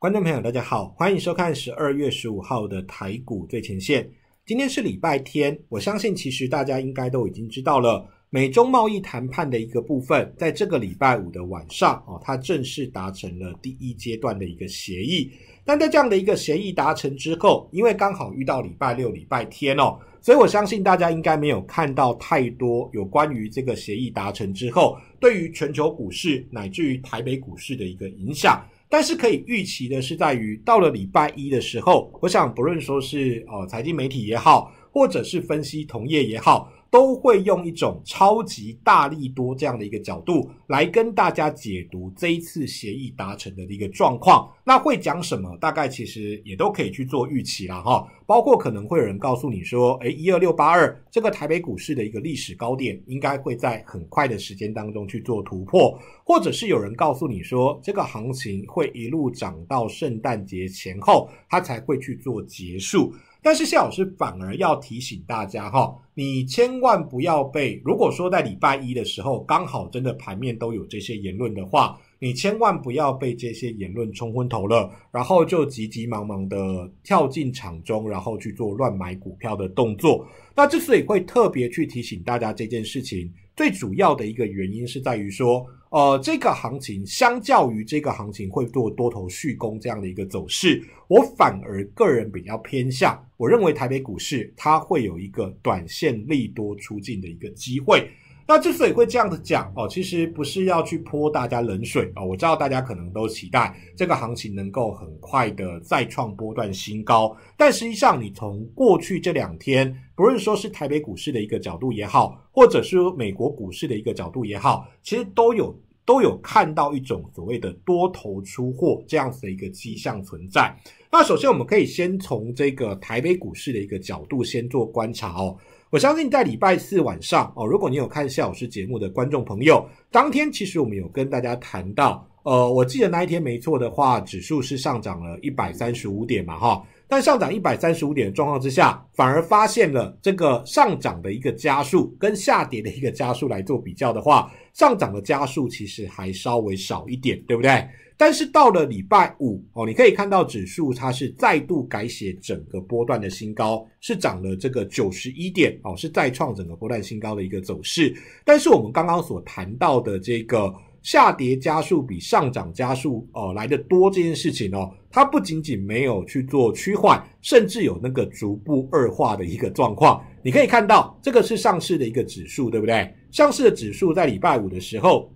观众朋友，大家好，欢迎收看十二月十五号的台股最前线。今天是礼拜天，我相信其实大家应该都已经知道了，美中贸易谈判的一个部分，在这个礼拜五的晚上哦，它正式达成了第一阶段的一个协议。但在这样的一个协议达成之后，因为刚好遇到礼拜六、礼拜天哦，所以我相信大家应该没有看到太多有关于这个协议达成之后，对于全球股市乃至于台北股市的一个影响。但是可以预期的是，在于到了礼拜一的时候，我想不论说是哦财经媒体也好，或者是分析同业也好。都会用一种超级大力多这样的一个角度来跟大家解读这一次协议达成的一个状况。那会讲什么？大概其实也都可以去做预期了哈。包括可能会有人告诉你说，诶一二六八二这个台北股市的一个历史高点，应该会在很快的时间当中去做突破，或者是有人告诉你说，这个行情会一路涨到圣诞节前后，它才会去做结束。但是谢老师反而要提醒大家哈，你千万不要被如果说在礼拜一的时候刚好真的盘面都有这些言论的话，你千万不要被这些言论冲昏头了，然后就急急忙忙的跳进场中，然后去做乱买股票的动作。那之所以会特别去提醒大家这件事情，最主要的一个原因是在于说。呃，这个行情相较于这个行情会做多头续攻这样的一个走势，我反而个人比较偏向，我认为台北股市它会有一个短线利多出境的一个机会。那之所以会这样子讲哦，其实不是要去泼大家冷水啊。我知道大家可能都期待这个行情能够很快的再创波段新高，但实际上，你从过去这两天，不是说是台北股市的一个角度也好，或者是美国股市的一个角度也好，其实都有都有看到一种所谓的多头出货这样子的一个迹象存在。那首先，我们可以先从这个台北股市的一个角度先做观察哦。我相信在礼拜四晚上哦，如果你有看夏老师节目的观众朋友，当天其实我们有跟大家谈到，呃，我记得那一天没错的话，指数是上涨了一百三十五点嘛，哈。但上涨一百三十五点的状况之下，反而发现了这个上涨的一个加速跟下跌的一个加速来做比较的话，上涨的加速其实还稍微少一点，对不对？但是到了礼拜五哦，你可以看到指数它是再度改写整个波段的新高，是涨了这个九十一点哦，是再创整个波段新高的一个走势。但是我们刚刚所谈到的这个。下跌加速比上涨加速哦来的多这件事情哦，它不仅仅没有去做趋缓，甚至有那个逐步二化的一个状况。你可以看到这个是上市的一个指数，对不对？上市的指数在礼拜五的时候，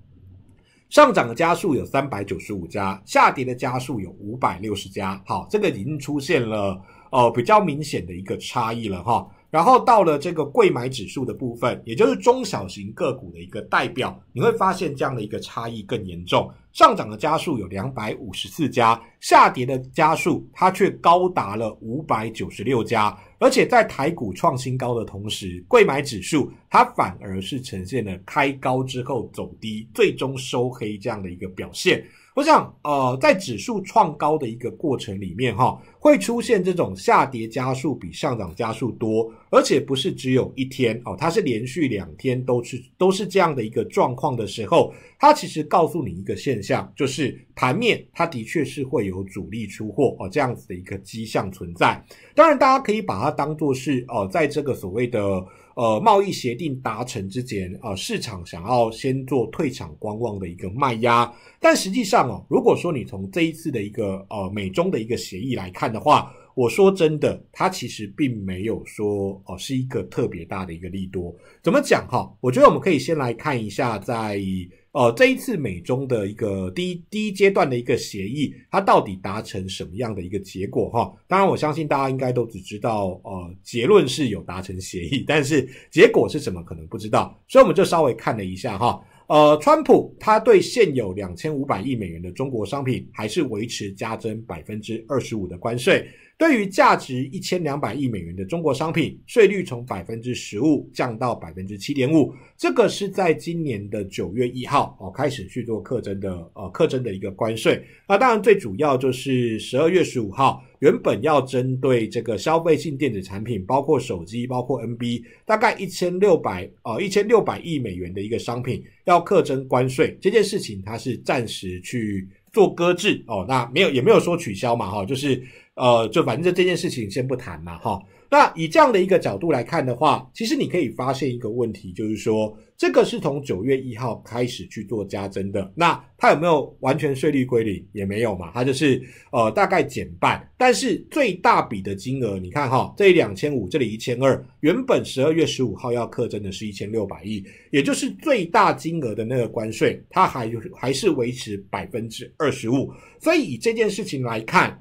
上涨的加速有三百九十五家，下跌的加速有五百六十家。好，这个已经出现了哦比较明显的一个差异了哈。然后到了这个贵买指数的部分，也就是中小型个股的一个代表，你会发现这样的一个差异更严重。上涨的家数有两百五十四家，下跌的家数它却高达了五百九十六家。而且在台股创新高的同时，贵买指数它反而是呈现了开高之后走低，最终收黑这样的一个表现。我想，呃，在指数创高的一个过程里面，哈。会出现这种下跌加速比上涨加速多，而且不是只有一天哦，它是连续两天都是都是这样的一个状况的时候，它其实告诉你一个现象，就是盘面它的确是会有主力出货哦这样子的一个迹象存在。当然，大家可以把它当做是哦，在这个所谓的呃贸易协定达成之前啊，市场想要先做退场观望的一个卖压。但实际上哦，如果说你从这一次的一个呃美中的一个协议来看。的话，我说真的，它其实并没有说哦，是一个特别大的一个利多。怎么讲哈？我觉得我们可以先来看一下，在呃这一次美中的一个第一第一阶段的一个协议，它到底达成什么样的一个结果哈？当然，我相信大家应该都只知道呃结论是有达成协议，但是结果是什么可能不知道，所以我们就稍微看了一下哈。呃，川普他对现有两千五百亿美元的中国商品，还是维持加征百分之二十五的关税。对于价值一千两百亿美元的中国商品，税率从百分之十五降到百分之七点五，这个是在今年的九月一号哦开始去做课征的呃课征的一个关税。那当然最主要就是十二月十五号，原本要针对这个消费性电子产品，包括手机，包括 NB，大概一千六百呃一千六百亿美元的一个商品要课征关税，这件事情它是暂时去做搁置哦，那没有也没有说取消嘛哈，就是。呃，就反正这件事情先不谈嘛，哈。那以这样的一个角度来看的话，其实你可以发现一个问题，就是说这个是从九月一号开始去做加征的，那它有没有完全税率归零？也没有嘛，它就是呃大概减半。但是最大笔的金额，你看哈，这里两千五，这里一千二，原本十二月十五号要课征的是一千六百亿，也就是最大金额的那个关税，它还还是维持百分之二十五。所以以这件事情来看。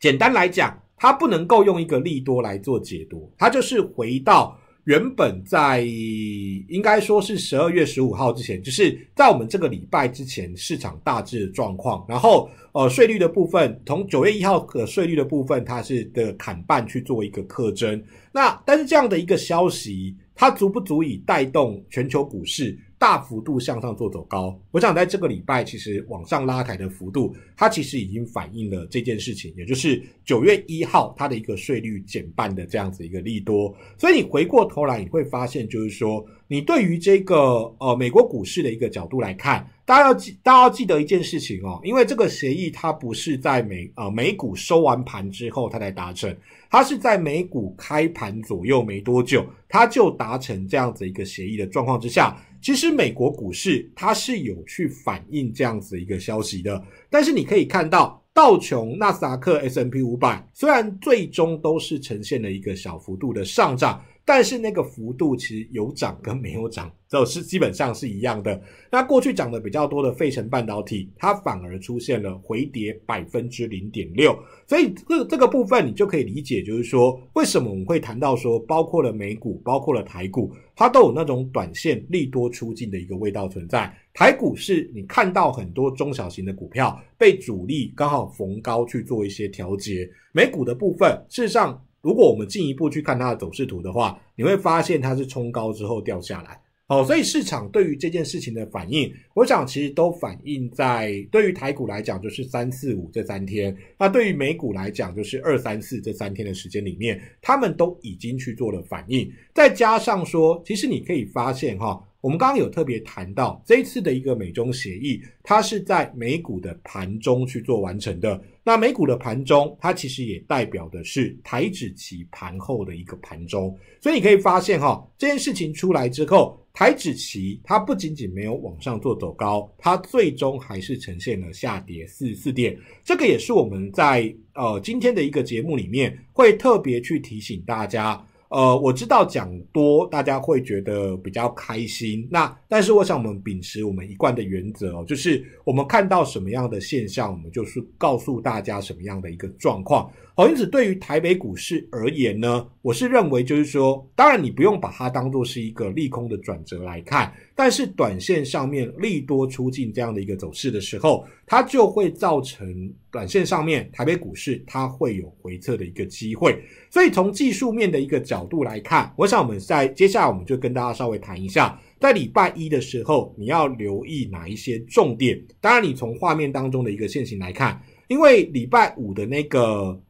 简单来讲，它不能够用一个利多来做解读，它就是回到原本在应该说是十二月十五号之前，就是在我们这个礼拜之前市场大致的状况。然后，呃，税率的部分，从九月一号的税率的部分，它是的砍半去做一个特征。那但是这样的一个消息，它足不足以带动全球股市？大幅度向上做走高，我想在这个礼拜，其实往上拉抬的幅度，它其实已经反映了这件事情，也就是九月一号它的一个税率减半的这样子一个利多。所以你回过头来，你会发现，就是说，你对于这个呃美国股市的一个角度来看，大家要记，大家要记得一件事情哦，因为这个协议它不是在美呃美股收完盘之后它才达成。它是在美股开盘左右没多久，它就达成这样子一个协议的状况之下，其实美国股市它是有去反映这样子一个消息的，但是你可以看到道琼、纳斯达克、S M P 五百，虽然最终都是呈现了一个小幅度的上涨。但是那个幅度其实有涨跟没有涨都是基本上是一样的。那过去涨的比较多的费城半导体，它反而出现了回跌百分之零点六。所以这这个部分你就可以理解，就是说为什么我们会谈到说，包括了美股，包括了台股，它都有那种短线利多出境的一个味道存在。台股是你看到很多中小型的股票被主力刚好逢高去做一些调节，美股的部分事实上。如果我们进一步去看它的走势图的话，你会发现它是冲高之后掉下来。好，所以市场对于这件事情的反应，我想其实都反映在对于台股来讲就是三四五这三天，那对于美股来讲就是二三四这三天的时间里面，他们都已经去做了反应。再加上说，其实你可以发现哈，我们刚刚有特别谈到这一次的一个美中协议，它是在美股的盘中去做完成的。那美股的盘中，它其实也代表的是台指期盘后的一个盘中，所以你可以发现哈，这件事情出来之后，台指期它不仅仅没有往上做走高，它最终还是呈现了下跌四四点，这个也是我们在呃今天的一个节目里面会特别去提醒大家。呃，我知道讲多大家会觉得比较开心，那但是我想我们秉持我们一贯的原则哦，就是我们看到什么样的现象，我们就是告诉大家什么样的一个状况。因此，对于台北股市而言呢，我是认为就是说，当然你不用把它当做是一个利空的转折来看，但是短线上面利多出尽这样的一个走势的时候，它就会造成短线上面台北股市它会有回撤的一个机会。所以从技术面的一个角度来看，我想我们在接下来我们就跟大家稍微谈一下，在礼拜一的时候你要留意哪一些重点。当然，你从画面当中的一个线型来看，因为礼拜五的那个。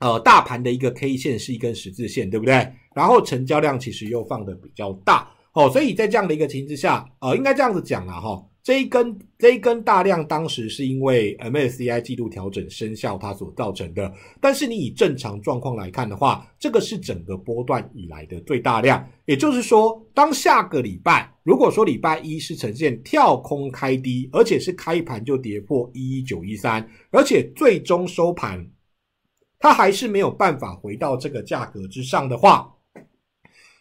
呃，大盘的一个 K 线是一根十字线，对不对？然后成交量其实又放的比较大哦，所以在这样的一个情之下，呃，应该这样子讲啦，哈，这一根这一根大量当时是因为 MSCI 季度调整生效它所造成的。但是你以正常状况来看的话，这个是整个波段以来的最大量。也就是说，当下个礼拜，如果说礼拜一是呈现跳空开低，而且是开盘就跌破一一九一三，而且最终收盘。它还是没有办法回到这个价格之上的话，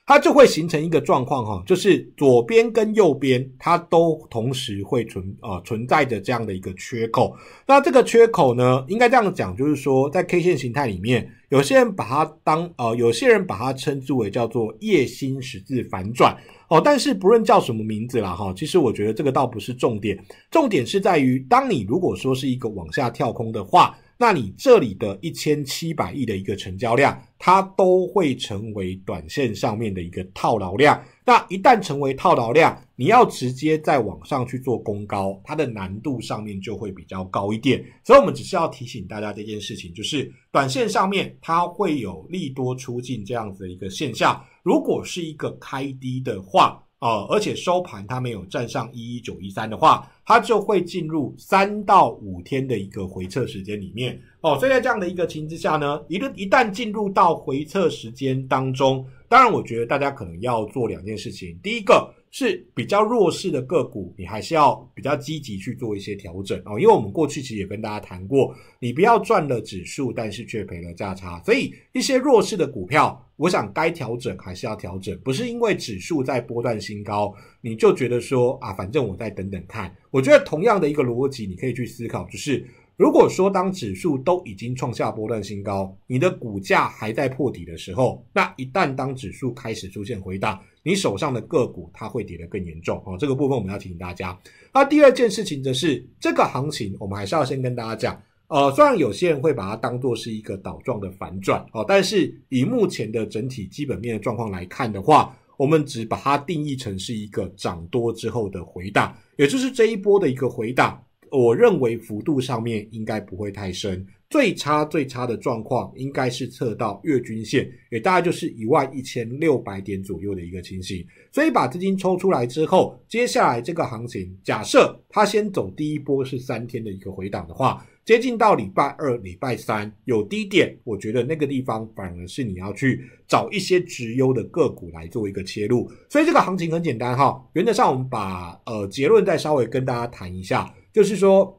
它就会形成一个状况哈，就是左边跟右边它都同时会存啊存在着这样的一个缺口。那这个缺口呢，应该这样讲，就是说在 K 线形态里面，有些人把它当呃，有些人把它称之为叫做夜星十字反转哦。但是不论叫什么名字啦哈，其实我觉得这个倒不是重点，重点是在于当你如果说是一个往下跳空的话。那你这里的一千七百亿的一个成交量，它都会成为短线上面的一个套牢量。那一旦成为套牢量，你要直接在网上去做攻高，它的难度上面就会比较高一点。所以，我们只是要提醒大家这件事情，就是短线上面它会有利多出尽这样子的一个现象。如果是一个开低的话，哦，而且收盘它没有站上一一九一三的话，它就会进入三到五天的一个回撤时间里面。哦，所以在这样的一个情之下呢，一个一旦进入到回撤时间当中，当然我觉得大家可能要做两件事情，第一个。是比较弱势的个股，你还是要比较积极去做一些调整哦。因为我们过去其实也跟大家谈过，你不要赚了指数，但是却赔了价差。所以一些弱势的股票，我想该调整还是要调整，不是因为指数在波段新高，你就觉得说啊，反正我再等等看。我觉得同样的一个逻辑，你可以去思考，就是如果说当指数都已经创下波段新高，你的股价还在破底的时候，那一旦当指数开始出现回档。你手上的个股它会跌得更严重哦，这个部分我们要提醒大家。那第二件事情就是，这个行情我们还是要先跟大家讲。呃，虽然有些人会把它当做是一个倒状的反转哦，但是以目前的整体基本面的状况来看的话，我们只把它定义成是一个涨多之后的回档，也就是这一波的一个回档，我认为幅度上面应该不会太深。最差最差的状况应该是测到月均线，也大概就是一万一千六百点左右的一个情形。所以把资金抽出来之后，接下来这个行情，假设它先走第一波是三天的一个回档的话，接近到礼拜二、礼拜三有低点，我觉得那个地方反而是你要去找一些直优的个股来做一个切入。所以这个行情很简单哈，原则上我们把呃结论再稍微跟大家谈一下，就是说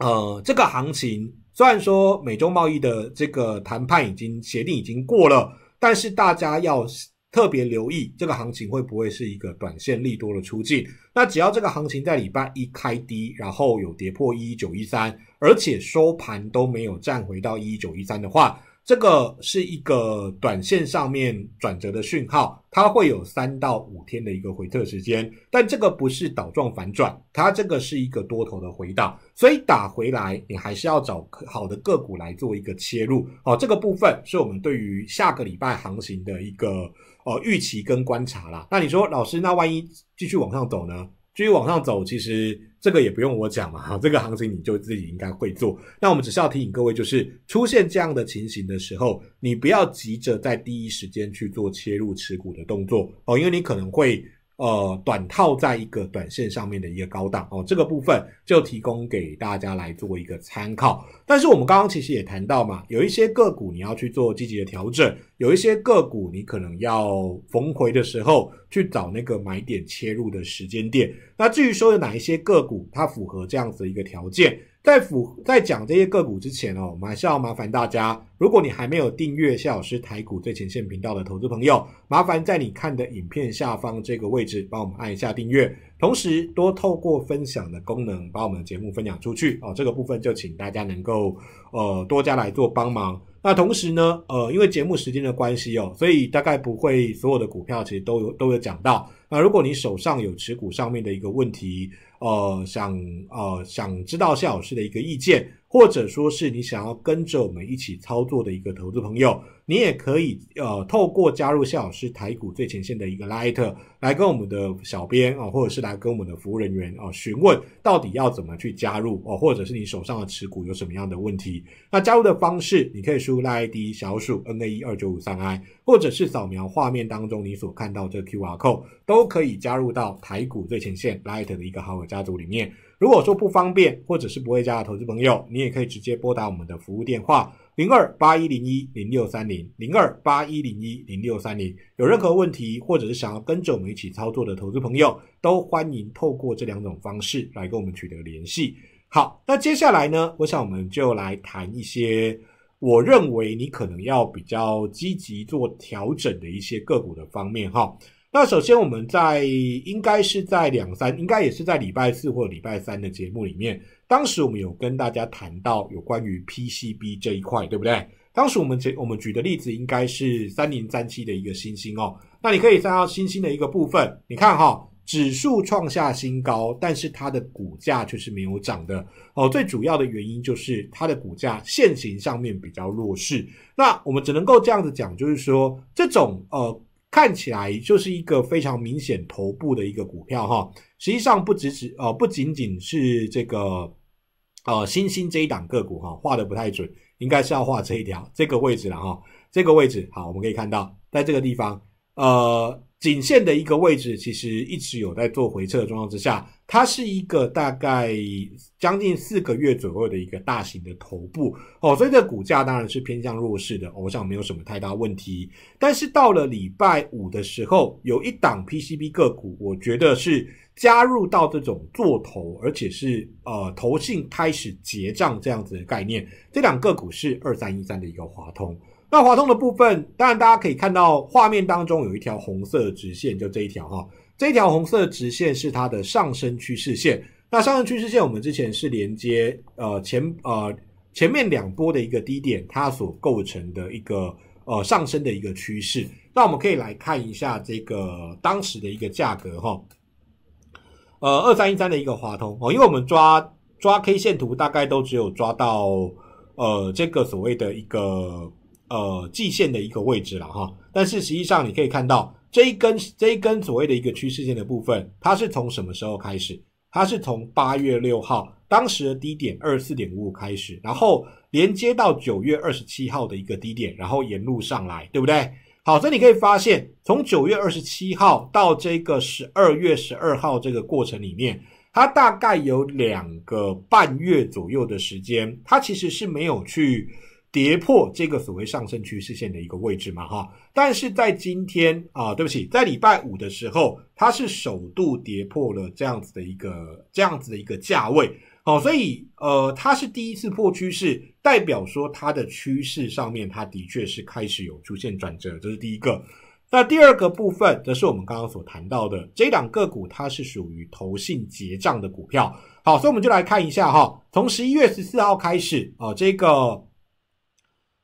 呃这个行情。虽然说美中贸易的这个谈判已经协定已经过了，但是大家要特别留意这个行情会不会是一个短线利多的出境。那只要这个行情在礼拜一开低，然后有跌破一九一三，而且收盘都没有站回到一九一三的话，这个是一个短线上面转折的讯号，它会有三到五天的一个回撤时间，但这个不是倒撞反转，它这个是一个多头的回档，所以打回来你还是要找好的个股来做一个切入。好，这个部分是我们对于下个礼拜行情的一个呃预期跟观察啦。那你说老师，那万一继续往上走呢？继续往上走，其实这个也不用我讲嘛，哈，这个行情你就自己应该会做。那我们只是要提醒各位，就是出现这样的情形的时候，你不要急着在第一时间去做切入持股的动作哦，因为你可能会。呃，短套在一个短线上面的一个高档哦，这个部分就提供给大家来做一个参考。但是我们刚刚其实也谈到嘛，有一些个股你要去做积极的调整，有一些个股你可能要逢回的时候去找那个买点切入的时间点。那至于说有哪一些个股它符合这样子的一个条件？在辅在讲这些个股之前哦，我们还是要麻烦大家，如果你还没有订阅夏老师台股最前线频道的投资朋友，麻烦在你看的影片下方这个位置帮我们按一下订阅，同时多透过分享的功能把我们的节目分享出去哦。这个部分就请大家能够呃多加来做帮忙。那同时呢，呃，因为节目时间的关系哦，所以大概不会所有的股票其实都有都有讲到。那如果你手上有持股上面的一个问题，呃，想呃想知道夏老师的一个意见，或者说是你想要跟着我们一起操作的一个投资朋友。你也可以呃，透过加入谢老师台股最前线的一个 Light 来跟我们的小编哦，或者是来跟我们的服务人员哦询问到底要怎么去加入哦，或者是你手上的持股有什么样的问题。那加入的方式，你可以输入 ID 小数 NAE 二九五三 I，或者是扫描画面当中你所看到这 QR code，都可以加入到台股最前线 Light 的一个好友家族里面。如果说不方便或者是不会加的投资朋友，你也可以直接拨打我们的服务电话。零二八一零一零六三零零二八一零一零六三零，有任何问题或者是想要跟着我们一起操作的投资朋友，都欢迎透过这两种方式来跟我们取得联系。好，那接下来呢，我想我们就来谈一些我认为你可能要比较积极做调整的一些个股的方面哈。那首先我们在应该是在两三，应该也是在礼拜四或礼拜三的节目里面。当时我们有跟大家谈到有关于 PCB 这一块，对不对？当时我们举我们举的例子应该是三零三七的一个新星哦。那你可以看到新星的一个部分，你看哈，指数创下新高，但是它的股价却是没有涨的哦。最主要的原因就是它的股价现形上面比较弱势。那我们只能够这样子讲，就是说这种呃看起来就是一个非常明显头部的一个股票哈，实际上不只是呃不仅仅是这个。哦，星星这一档个股哈，画的不太准，应该是要画这一条这个位置了哈，这个位置好，我们可以看到，在这个地方，呃。颈线的一个位置，其实一直有在做回撤的状况之下，它是一个大概将近四个月左右的一个大型的头部哦，所以这股价当然是偏向弱势的，我想没有什么太大问题。但是到了礼拜五的时候，有一档 PCB 个股，我觉得是加入到这种做头，而且是呃头性开始结账这样子的概念。这两个股是二三一三的一个华通。那华通的部分，当然大家可以看到画面当中有一条红色直线，就这一条哈。这一条红色直线是它的上升趋势线。那上升趋势线，我们之前是连接呃前呃前面两波的一个低点，它所构成的一个呃上升的一个趋势。那我们可以来看一下这个当时的一个价格哈。呃，二三一三的一个华通哦，因为我们抓抓 K 线图，大概都只有抓到呃这个所谓的一个。呃，季线的一个位置了哈，但是实际上你可以看到这一根这一根所谓的一个趋势线的部分，它是从什么时候开始？它是从八月六号当时的低点二四点五五开始，然后连接到九月二十七号的一个低点，然后沿路上来，对不对？好，这你可以发现，从九月二十七号到这个十二月十二号这个过程里面，它大概有两个半月左右的时间，它其实是没有去。跌破这个所谓上升趋势线的一个位置嘛，哈，但是在今天啊，对不起，在礼拜五的时候，它是首度跌破了这样子的一个这样子的一个价位，好，所以呃，它是第一次破趋势，代表说它的趋势上面它的确是开始有出现转折，这是第一个。那第二个部分，则是我们刚刚所谈到的，这两个股它是属于投信结账的股票，好，所以我们就来看一下哈，从十一月十四号开始啊，这个。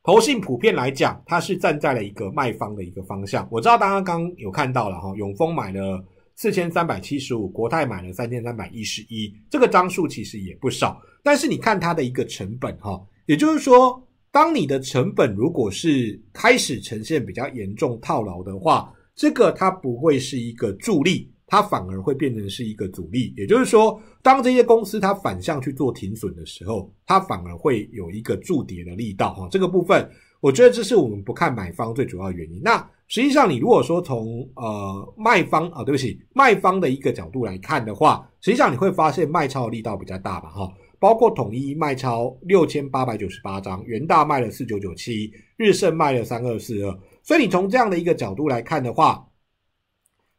投信普遍来讲，它是站在了一个卖方的一个方向。我知道大家刚刚有看到了哈，永丰买了四千三百七十五，国泰买了三千三百一十一，这个张数其实也不少。但是你看它的一个成本哈，也就是说，当你的成本如果是开始呈现比较严重套牢的话，这个它不会是一个助力。它反而会变成是一个阻力，也就是说，当这些公司它反向去做停损的时候，它反而会有一个筑底的力道哈。这个部分，我觉得这是我们不看买方最主要原因。那实际上，你如果说从呃卖方啊，对不起，卖方的一个角度来看的话，实际上你会发现卖超的力道比较大吧哈，包括统一卖超六千八百九十八张，元大卖了四九九七，日盛卖了三二四二，所以你从这样的一个角度来看的话。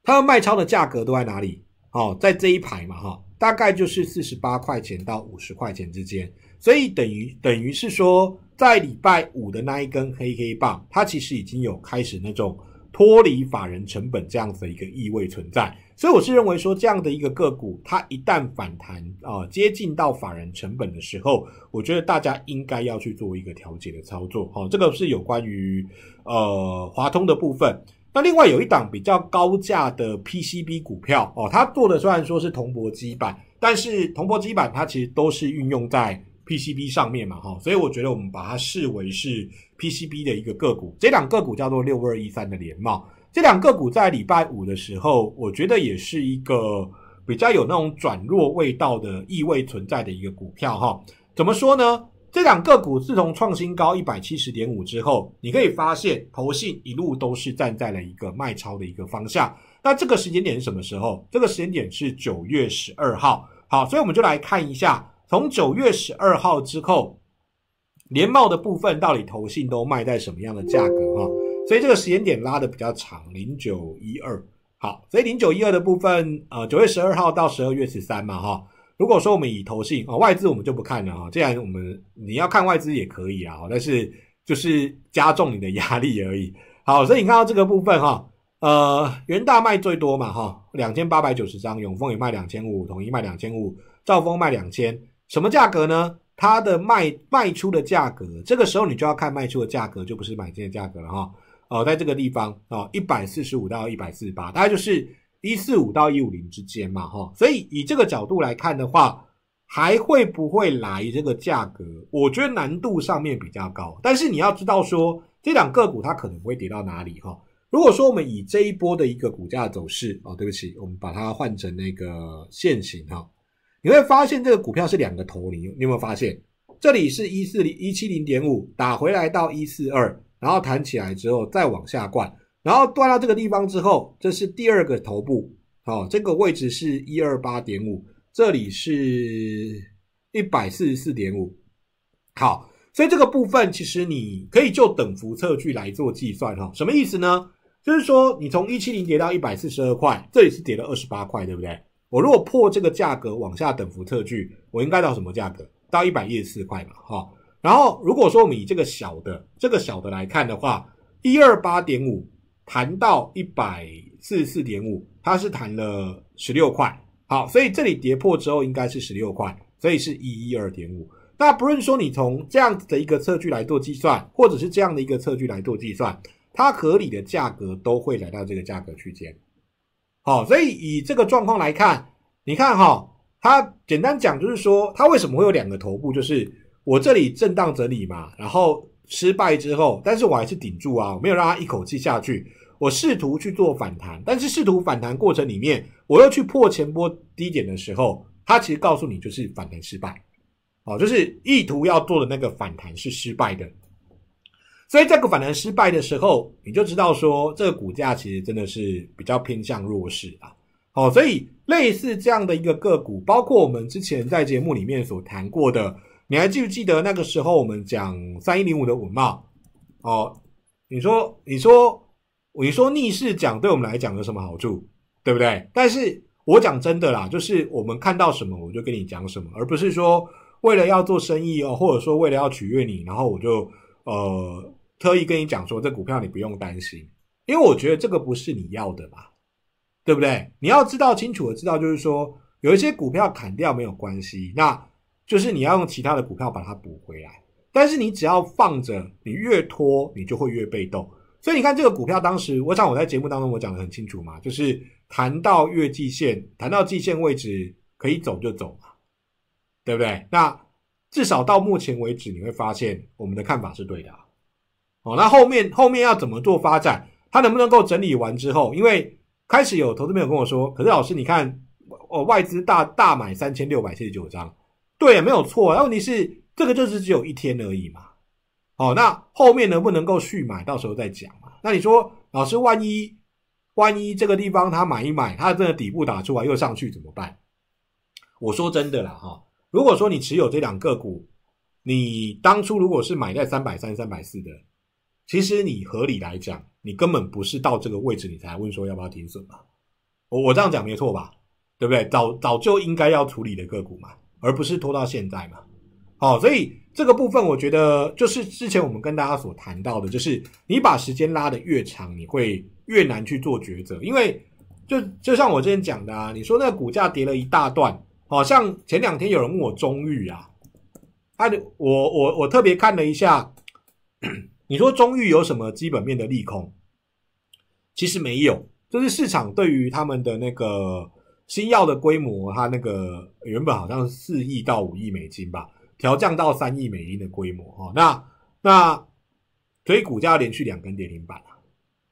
它的卖超的价格都在哪里？哦，在这一排嘛，哈，大概就是四十八块钱到五十块钱之间，所以等于等于是说，在礼拜五的那一根黑黑棒，它其实已经有开始那种脱离法人成本这样子一个意味存在。所以我是认为说，这样的一个个股，它一旦反弹啊，接近到法人成本的时候，我觉得大家应该要去做一个调节的操作。哈，这个是有关于呃华通的部分。那另外有一档比较高价的 PCB 股票哦，它做的虽然说是铜箔基板，但是铜箔基板它其实都是运用在 PCB 上面嘛，哈，所以我觉得我们把它视为是 PCB 的一个个股。这两个股叫做六二一三的连帽，这两个股在礼拜五的时候，我觉得也是一个比较有那种转弱味道的意味存在的一个股票，哈，怎么说呢？这两个股自从创新高一百七十点五之后，你可以发现投信一路都是站在了一个卖超的一个方向。那这个时间点是什么时候？这个时间点是九月十二号。好，所以我们就来看一下，从九月十二号之后，联茂的部分到底投信都卖在什么样的价格哈？所以这个时间点拉的比较长，零九一二。好，所以零九一二的部分，呃，九月十二号到十二月十三嘛，哈。如果说我们以投信啊，外资我们就不看了啊。既然我们你要看外资也可以啊，但是就是加重你的压力而已。好，所以你看到这个部分哈，呃，元大卖最多嘛哈，两千八百九十张，永丰也卖两千五，统一卖两千五，兆丰卖两千，什么价格呢？它的卖卖出的价格，这个时候你就要看卖出的价格，就不是买进的价格了哈。哦，在这个地方哦，一百四十五到一百四十八，大概就是。一四五到一五零之间嘛，哈，所以以这个角度来看的话，还会不会来这个价格？我觉得难度上面比较高。但是你要知道说，这两个股它可能会跌到哪里，哈。如果说我们以这一波的一个股价走势，哦，对不起，我们把它换成那个线型哈，你会发现这个股票是两个头，你你有没有发现？这里是一四零一七零点五打回来到一四二，然后弹起来之后再往下灌。然后断到这个地方之后，这是第二个头部，好，这个位置是一二八点五，这里是，一百四十四点五，好，所以这个部分其实你可以就等幅测距来做计算哈，什么意思呢？就是说你从一七零跌到一百四十二块，这里是跌了二十八块，对不对？我如果破这个价格往下等幅测距，我应该到什么价格？到一百一十四块嘛，哈。然后如果说我们以这个小的这个小的来看的话，一二八点五。弹到一百四十四点五，它是弹了十六块，好，所以这里跌破之后应该是十六块，所以是一一二点五。那不论说你从这样子的一个测距来做计算，或者是这样的一个测距来做计算，它合理的价格都会来到这个价格区间。好，所以以这个状况来看，你看哈，它简单讲就是说，它为什么会有两个头部？就是我这里震荡整理嘛，然后失败之后，但是我还是顶住啊，没有让它一口气下去。我试图去做反弹，但是试图反弹过程里面，我又去破前波低点的时候，它其实告诉你就是反弹失败，哦，就是意图要做的那个反弹是失败的。所以这个反弹失败的时候，你就知道说这个股价其实真的是比较偏向弱势啊。好，所以类似这样的一个个股，包括我们之前在节目里面所谈过的，你还记不记得那个时候我们讲三一零五的文茂？哦，你说，你说。你说逆势讲对我们来讲有什么好处，对不对？但是我讲真的啦，就是我们看到什么我就跟你讲什么，而不是说为了要做生意哦，或者说为了要取悦你，然后我就呃特意跟你讲说这股票你不用担心，因为我觉得这个不是你要的嘛，对不对？你要知道清楚的知道，就是说有一些股票砍掉没有关系，那就是你要用其他的股票把它补回来。但是你只要放着，你越拖你就会越被动。所以你看这个股票当时，我想我在节目当中我讲的很清楚嘛，就是谈到月季线，谈到季线位置可以走就走嘛，对不对？那至少到目前为止，你会发现我们的看法是对的。哦，那后面后面要怎么做发展？它能不能够整理完之后？因为开始有投资朋友跟我说，可是老师你看，哦外资大大买三千六百七十九张，对没有错那问题是这个就是只有一天而已嘛。哦，那后面能不能够续买到时候再讲嘛？那你说老师，万一万一这个地方他买一买，他真的底部打出来又上去怎么办？我说真的了哈，如果说你持有这两个股，你当初如果是买在三百三、三百四的，其实你合理来讲，你根本不是到这个位置，你才问说要不要停损嘛。我我这样讲没错吧？对不对？早早就应该要处理的个股嘛，而不是拖到现在嘛。好，所以。这个部分我觉得就是之前我们跟大家所谈到的，就是你把时间拉得越长，你会越难去做抉择，因为就就像我之前讲的啊，你说那个股价跌了一大段，好像前两天有人问我中裕啊，他我我我特别看了一下，你说中裕有什么基本面的利空？其实没有，就是市场对于他们的那个新药的规模，它那个原本好像四亿到五亿美金吧。调降到三亿美金的规模哦，那那所以股价连续两根跌停板啊。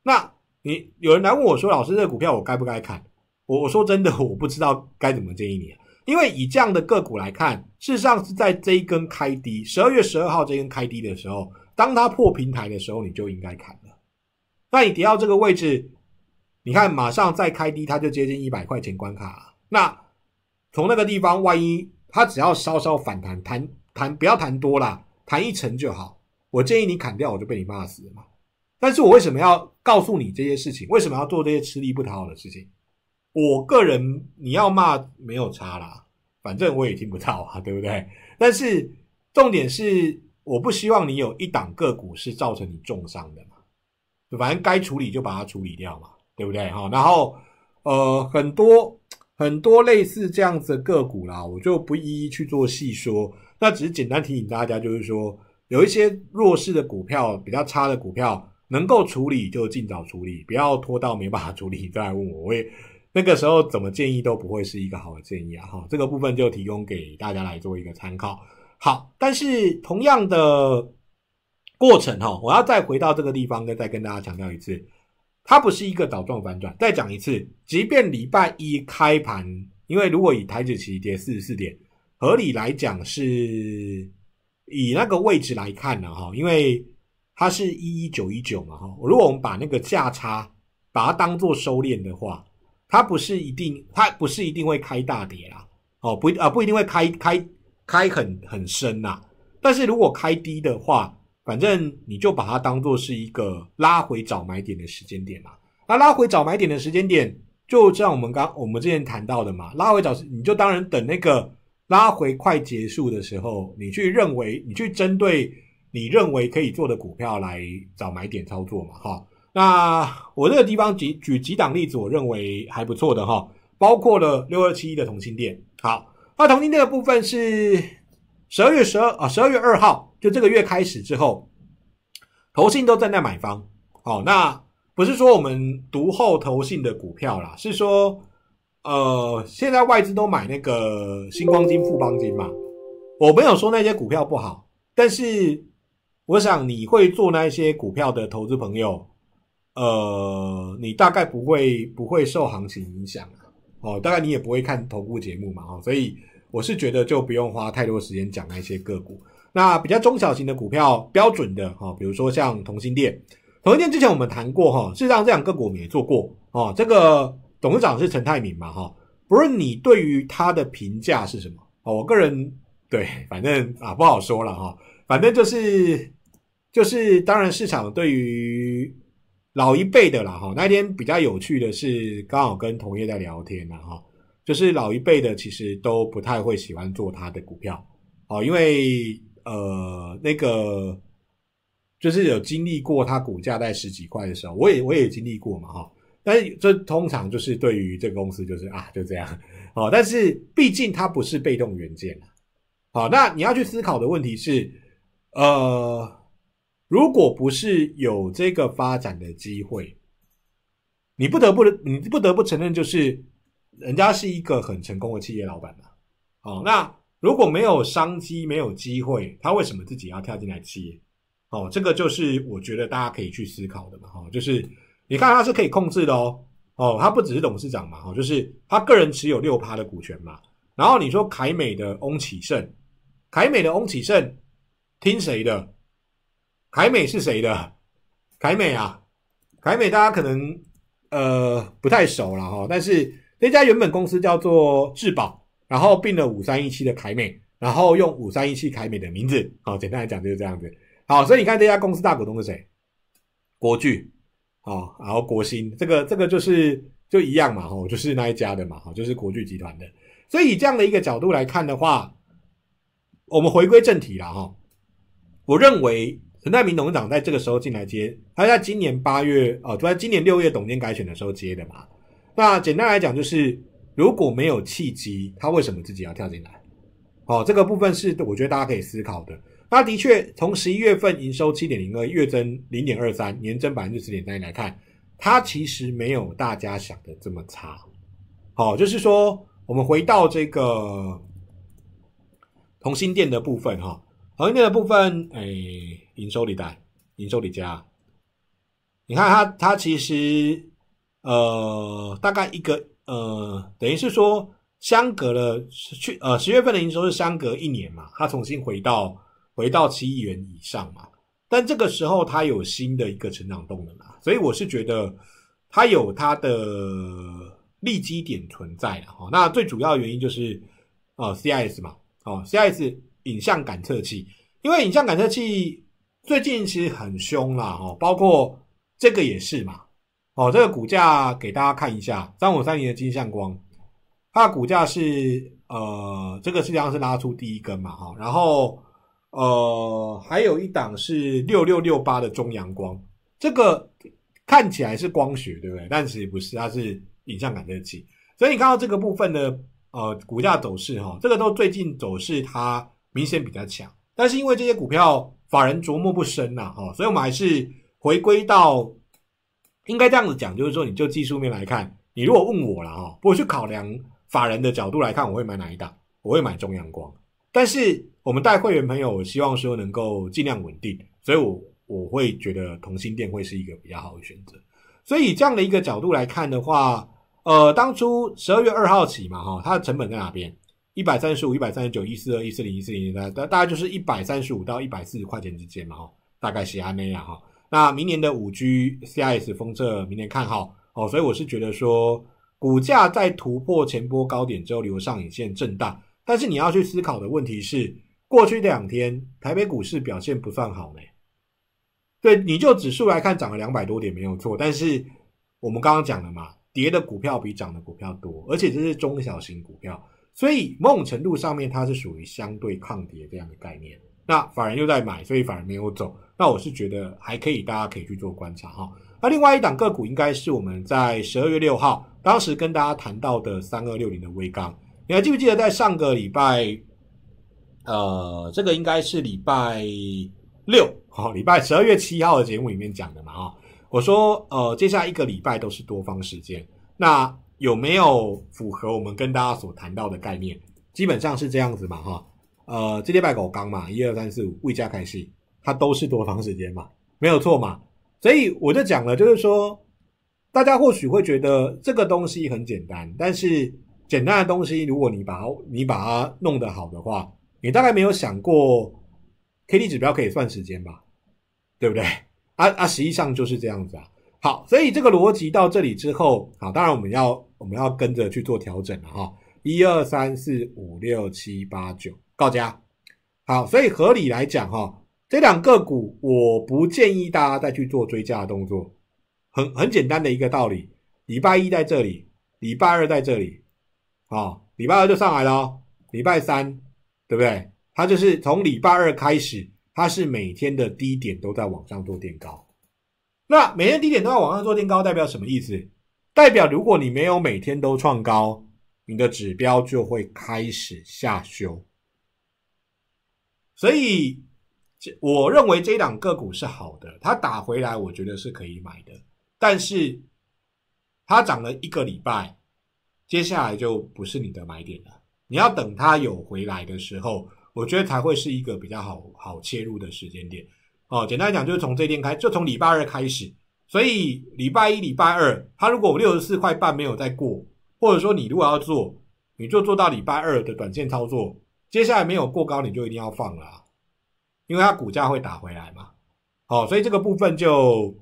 那你有人来问我说：“老师，这个股票我该不该看？”我我说真的，我不知道该怎么建议你，因为以这样的个股来看，事实上是在这一根开低，十二月十二号这根开低的时候，当它破平台的时候，你就应该砍了。那你跌到这个位置，你看马上再开低，它就接近一百块钱关卡。那从那个地方，万一……它只要稍稍反弹，弹弹不要弹多啦，弹一成就好。我建议你砍掉，我就被你骂死了嘛。但是我为什么要告诉你这些事情？为什么要做这些吃力不讨好的事情？我个人你要骂没有差啦，反正我也听不到啊，对不对？但是重点是，我不希望你有一档个股是造成你重伤的嘛，反正该处理就把它处理掉嘛，对不对？哈，然后呃，很多。很多类似这样子个股啦，我就不一一去做细说。那只是简单提醒大家，就是说有一些弱势的股票、比较差的股票，能够处理就尽早处理，不要拖到没办法处理再来问我。我也那个时候怎么建议都不会是一个好的建议啊！哈，这个部分就提供给大家来做一个参考。好，但是同样的过程哈，我要再回到这个地方，再跟大家强调一次。它不是一个倒状反转。再讲一次，即便礼拜一开盘，因为如果以台指起跌四十四点，合理来讲是，以那个位置来看呢，哈，因为它是一一九一九嘛，哈，如果我们把那个价差把它当做收敛的话，它不是一定，它不是一定会开大跌啦，哦，不啊，不一定会开开开很很深呐，但是如果开低的话。反正你就把它当做是一个拉回找买点的时间点嘛。那拉回找买点的时间点，就像我们刚我们之前谈到的嘛，拉回找你就当然等那个拉回快结束的时候，你去认为你去针对你认为可以做的股票来找买点操作嘛，哈。那我这个地方举举几档例子，我认为还不错的哈，包括了六二七一的同性店。好，那同性店的部分是。十二月十二啊，十二月二号就这个月开始之后，投信都站在买方。哦，那不是说我们读后投信的股票啦，是说，呃，现在外资都买那个星光金、富邦金嘛。我没有说那些股票不好，但是我想你会做那些股票的投资朋友，呃，你大概不会不会受行情影响哦，大概你也不会看投顾节目嘛。哦，所以。我是觉得就不用花太多时间讲那些个股，那比较中小型的股票，标准的哈，比如说像同心店，同心店之前我们谈过哈，实上这两个股我们也做过哦。这个董事长是陈泰敏嘛哈，不论你对于他的评价是什么？哦，我个人对，反正啊不好说了哈，反正就是就是，当然市场对于老一辈的啦哈。那一天比较有趣的是，刚好跟同业在聊天呢哈。就是老一辈的其实都不太会喜欢做他的股票，哦，因为呃那个就是有经历过他股价在十几块的时候，我也我也经历过嘛，哈，但是这通常就是对于这个公司就是啊就这样，哦，但是毕竟它不是被动元件啊，好，那你要去思考的问题是，呃，如果不是有这个发展的机会，你不得不你不得不承认就是。人家是一个很成功的企业老板呐，哦，那如果没有商机、没有机会，他为什么自己要跳进来接？哦，这个就是我觉得大家可以去思考的嘛，哈，就是你看他是可以控制的哦，哦，他不只是董事长嘛，哈，就是他个人持有六趴的股权嘛。然后你说凯美的翁启胜，凯美的翁启胜听谁的？凯美是谁的？凯美啊，凯美大家可能呃不太熟了哈，但是。这家原本公司叫做智宝，然后并了五三一七的凯美，然后用五三一七凯美的名字，好，简单来讲就是这样子。好，所以你看这家公司大股东是谁？国巨啊，然后国新，这个这个就是就一样嘛，吼，就是那一家的嘛，吼，就是国巨集团的。所以以这样的一个角度来看的话，我们回归正题了哈。我认为陈泰明董事长在这个时候进来接，他在今年八月哦，就在今年六月董监改选的时候接的嘛。那简单来讲，就是如果没有契机，他为什么自己要跳进来？好，这个部分是我觉得大家可以思考的。那的确，从十一月份营收七点零二，月增零点二三，年增百分之十点三来看，它其实没有大家想的这么差。好，就是说我们回到这个同心店的部分哈，同心店的部分，哎，营收里带，营收里加，你看它，它其实。呃，大概一个呃，等于是说相隔了去呃十月份的营收是相隔一年嘛，它重新回到回到七亿元以上嘛，但这个时候它有新的一个成长动能嘛，所以我是觉得它有它的利基点存在了哈。那最主要原因就是哦 CIS 嘛，哦 CIS 影像感测器，因为影像感测器最近其实很凶啦哦，包括这个也是嘛。哦，这个股价给大家看一下，三五三零的金相光，它的股价是呃，这个实际上是拉出第一根嘛，哈，然后呃，还有一档是六六六八的中阳光，这个看起来是光学，对不对？但其实不是，它是影像感科器。所以你看到这个部分的呃，股价走势哈，这个都最近走势它明显比较强，但是因为这些股票法人琢磨不深呐，哈，所以我们还是回归到。应该这样子讲，就是说，你就技术面来看，你如果问我了哈，我去考量法人的角度来看，我会买哪一档？我会买中阳光。但是我们带会员朋友，我希望说能够尽量稳定，所以我我会觉得同心店会是一个比较好的选择。所以这样的一个角度来看的话，呃，当初十二月二号起嘛哈，它的成本在哪边？一百三十五、一百三十九、一四二、一四零、一四零，大大大概就是一百三十五到一百四十块钱之间嘛哈，大概是安那样哈。那明年的五 G CIS 封测，明年看好哦，所以我是觉得说，股价在突破前波高点之后，留上影线震荡。但是你要去思考的问题是，过去两天台北股市表现不算好呢。对，你就指数来看，涨了两百多点没有错。但是我们刚刚讲了嘛，跌的股票比涨的股票多，而且这是中小型股票，所以某种程度上面它是属于相对抗跌这样的概念。那反而又在买，所以反而没有走。那我是觉得还可以，大家可以去做观察哈。那另外一档个股应该是我们在十二月六号当时跟大家谈到的三二六零的微钢，你还记不记得在上个礼拜，呃，这个应该是礼拜六，哦，礼拜十二月七号的节目里面讲的嘛哈。我说，呃，接下一个礼拜都是多方时间，那有没有符合我们跟大家所谈到的概念？基本上是这样子嘛哈。呃，这礼拜狗钢嘛，一二三四五，未加开市。它都是多长时间嘛？没有错嘛？所以我就讲了，就是说，大家或许会觉得这个东西很简单，但是简单的东西，如果你把它你把它弄得好的话，你大概没有想过 K D 指标可以算时间吧？对不对？啊啊，实际上就是这样子啊。好，所以这个逻辑到这里之后，好，当然我们要我们要跟着去做调整了哈。一二三四五六七八九，告加。好，所以合理来讲哈。这两个股，我不建议大家再去做追加的动作。很很简单的一个道理：礼拜一在这里，礼拜二在这里，啊，礼拜二就上来了。礼拜三，对不对？它就是从礼拜二开始，它是每天的低点都在往上做垫高。那每天低点都在往上做垫高，代表什么意思？代表如果你没有每天都创高，你的指标就会开始下修。所以。我认为这一档个股是好的，它打回来，我觉得是可以买的。但是它涨了一个礼拜，接下来就不是你的买点了。你要等它有回来的时候，我觉得才会是一个比较好好切入的时间点。哦，简单讲就是从这天开，就从礼拜二开始。所以礼拜一、礼拜二，它如果六十四块半没有再过，或者说你如果要做，你就做到礼拜二的短线操作。接下来没有过高，你就一定要放了。因为它股价会打回来嘛，哦，所以这个部分就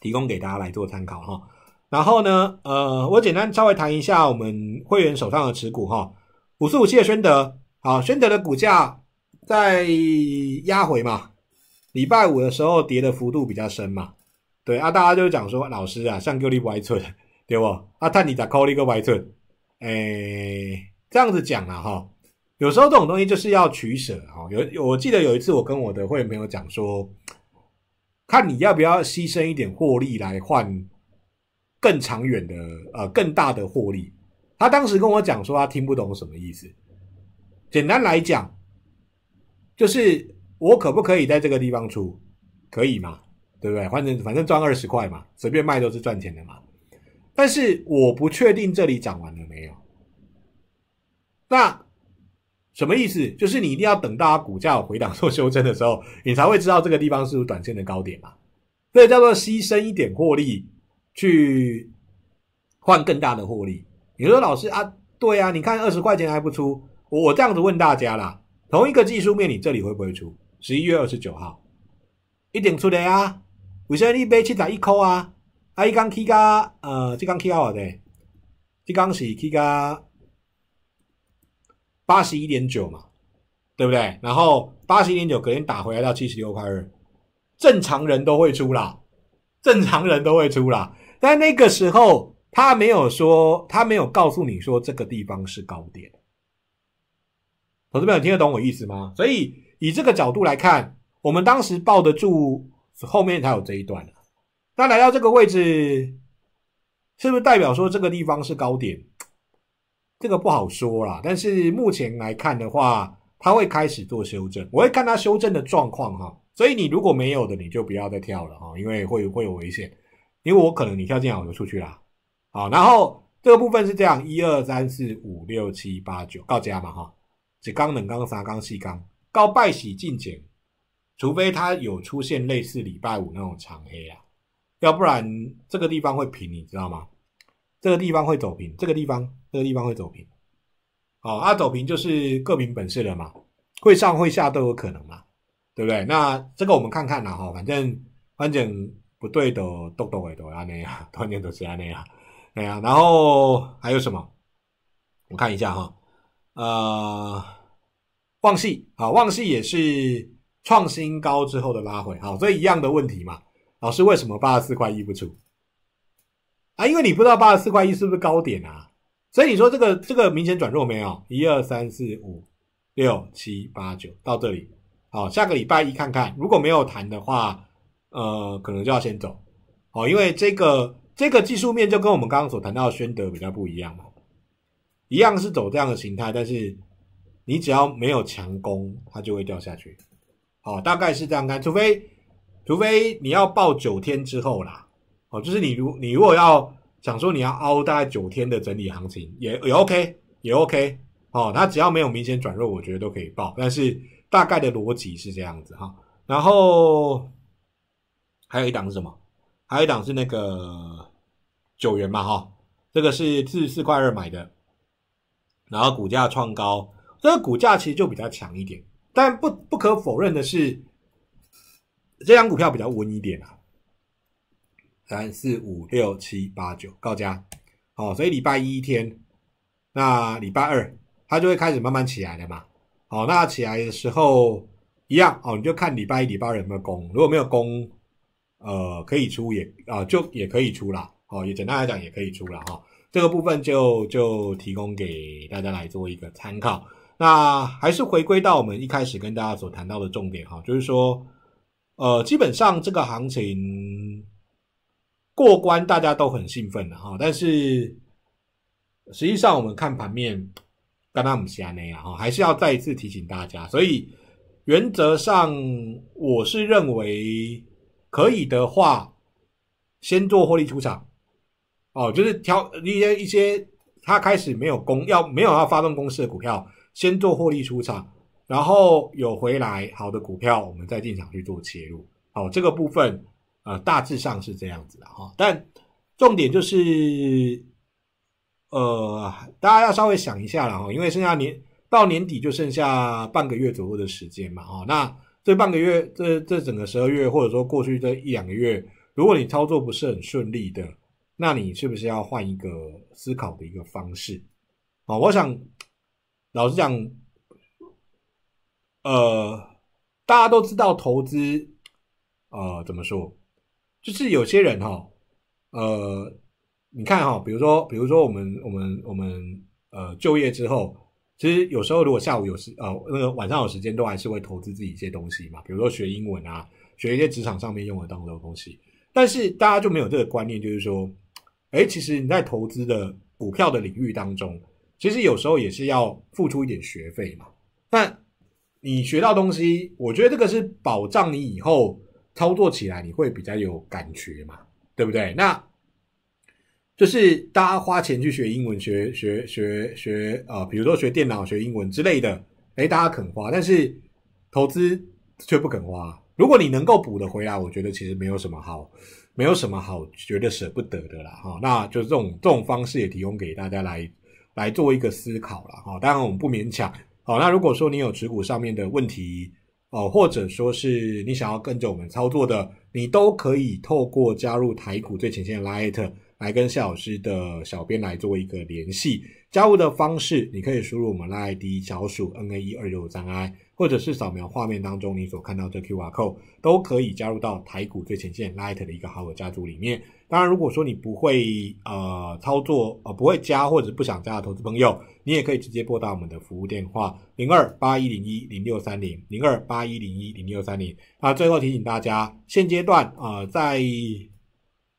提供给大家来做参考哈。然后呢，呃，我简单稍微谈一下我们会员手上的持股哈。五十五期的宣德，好，宣德的股价在压回嘛，礼拜五的时候跌的幅度比较深嘛，对啊，大家就讲说老师啊，上够立歪 Y 寸对不？啊，泰你咋扣一个歪寸？哎，这样子讲了哈。有时候这种东西就是要取舍啊。有我记得有一次，我跟我的会员朋友讲说，看你要不要牺牲一点获利来换更长远的呃更大的获利。他当时跟我讲说他听不懂什么意思。简单来讲，就是我可不可以在这个地方出，可以嘛，对不对？反正反正赚二十块嘛，随便卖都是赚钱的嘛。但是我不确定这里讲完了没有。那。什么意思？就是你一定要等大家股价有回档做修正的时候，你才会知道这个地方是不是短线的高点嘛？这叫做牺牲一点获利去换更大的获利。你说老师啊，对啊，你看二十块钱还不出。我这样子问大家啦，同一个技术面，你这里会不会出？十一月二十九号一点出的啊。些人一杯七打一扣啊，啊，一刚起价，呃，一刚起号的，这刚是起价。八十一点九嘛，对不对？然后八十一点九隔天打回来到七十六块二，正常人都会出啦，正常人都会出啦。但那个时候他没有说，他没有告诉你说这个地方是高点，朋友们听得懂我意思吗？所以以这个角度来看，我们当时抱得住，后面才有这一段那来到这个位置，是不是代表说这个地方是高点？这个不好说啦，但是目前来看的话，他会开始做修正，我会看他修正的状况哈。所以你如果没有的，你就不要再跳了哈，因为会会有危险。因为我可能你跳进来我就出去啦。好，然后这个部分是这样，一二三四五六七八九，告家嘛哈。这刚冷刚三刚细刚，告拜喜进减，除非它有出现类似礼拜五那种长黑啊，要不然这个地方会平，你知道吗？这个地方会走平，这个地方，这个地方会走平，好，啊，走平就是各凭本事了嘛，会上会下都有可能嘛，对不对？那这个我们看看了哈，反正关键不对的，都都耳朵啊那样，关 键都是啊那样，哎呀，然后还有什么？我看一下哈，呃，旺系啊，旺系也是创新高之后的拉回，好，以一样的问题嘛，老师为什么八十四块一不出？啊，因为你不知道八十四块一是不是高点啊，所以你说这个这个明显转弱没有？一二三四五六七八九到这里，好，下个礼拜一看看，如果没有谈的话，呃，可能就要先走。好，因为这个这个技术面就跟我们刚刚所谈到的宣德比较不一样嘛，一样是走这样的形态，但是你只要没有强攻，它就会掉下去。好，大概是这样看，除非除非你要报九天之后啦。就是你如你如果要想说你要熬大概九天的整理行情也也 OK 也 OK 哦，那只要没有明显转弱，我觉得都可以报，但是大概的逻辑是这样子哈。然后还有一档是什么？还有一档是那个九元嘛哈，这个是四十四块二买的，然后股价创高，这个股价其实就比较强一点，但不不可否认的是，这张股票比较稳一点啊。三四五六七八九告家。好，所以礼拜一天，那礼拜二它就会开始慢慢起来了嘛。好，那起来的时候一样哦，你就看礼拜一、礼拜二有没有攻，如果没有攻，呃，可以出也啊，就也可以出了。哦，也简单来讲，也可以出了哈。这个部分就就提供给大家来做一个参考。那还是回归到我们一开始跟大家所谈到的重点哈，就是说，呃，基本上这个行情。过关大家都很兴奋的哈，但是实际上我们看盘面，刚拉们西亚那样哈，还是要再一次提醒大家，所以原则上我是认为可以的话，先做获利出场，哦，就是挑一些一些他开始没有攻要没有要发动攻势的股票，先做获利出场，然后有回来好的股票，我们再进场去做切入，好，这个部分。呃，大致上是这样子的哈，但重点就是，呃，大家要稍微想一下了哈，因为剩下年到年底就剩下半个月左右的时间嘛哈，那这半个月，这这整个十二月，或者说过去这一两个月，如果你操作不是很顺利的，那你是不是要换一个思考的一个方式？啊，我想，老实讲，呃，大家都知道投资，呃，怎么说？就是有些人哈，呃，你看哈，比如说，比如说我们我们我们呃就业之后，其实有时候如果下午有时呃那个晚上有时间，都还是会投资自己一些东西嘛，比如说学英文啊，学一些职场上面用的到的东西。但是大家就没有这个观念，就是说，哎，其实你在投资的股票的领域当中，其实有时候也是要付出一点学费嘛。但你学到东西，我觉得这个是保障你以后。操作起来你会比较有感觉嘛，对不对？那就是大家花钱去学英文学、学学学学啊，比如说学电脑、学英文之类的，诶，大家肯花，但是投资却不肯花。如果你能够补得回来，我觉得其实没有什么好，没有什么好觉得舍不得的啦，哈。那就是这种这种方式也提供给大家来来做一个思考了哈。当然我们不勉强。好，那如果说你有持股上面的问题。哦，或者说是你想要跟着我们操作的，你都可以透过加入台股最前线 Light 来跟谢老师的小编来做一个联系。加入的方式，你可以输入我们 l i t 小鼠 n a 一二六三 I，或者是扫描画面当中你所看到这 QR code，都可以加入到台股最前线 Light 的一个好友家族里面。当然，如果说你不会呃操作，呃不会加或者不想加的投资朋友，你也可以直接拨打我们的服务电话零二八一零一零六三零零二八一零一零六三零。那最后提醒大家，现阶段啊在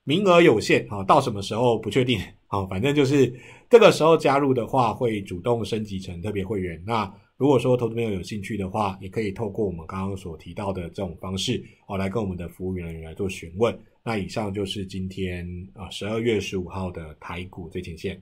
名额有限啊，到什么时候不确定啊，反正就是这个时候加入的话，会主动升级成特别会员。那如果说投资朋友有兴趣的话，也可以透过我们刚刚所提到的这种方式哦，来跟我们的服务人员来做询问。那以上就是今天啊十二月十五号的台股最前线。